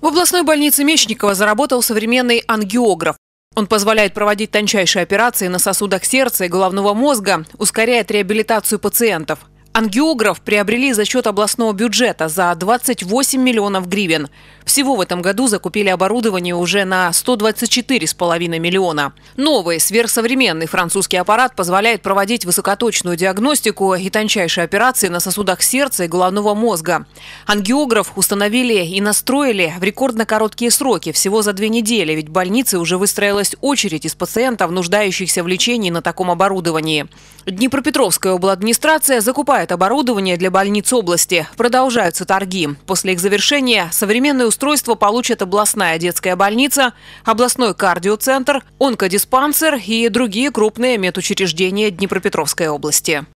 В областной больнице Мечникова заработал современный ангиограф. Он позволяет проводить тончайшие операции на сосудах сердца и головного мозга, ускоряет реабилитацию пациентов, Ангиограф приобрели за счет областного бюджета за 28 миллионов гривен. Всего в этом году закупили оборудование уже на 124,5 миллиона. Новый сверхсовременный французский аппарат позволяет проводить высокоточную диагностику и тончайшие операции на сосудах сердца и головного мозга. Ангиограф установили и настроили в рекордно короткие сроки, всего за две недели, ведь в больнице уже выстроилась очередь из пациентов, нуждающихся в лечении на таком оборудовании. Днепропетровская обладминистрация закупает закупает оборудование для больниц области. Продолжаются торги. После их завершения современное устройство получат областная детская больница, областной кардиоцентр, онкодиспансер и другие крупные медучреждения Днепропетровской области.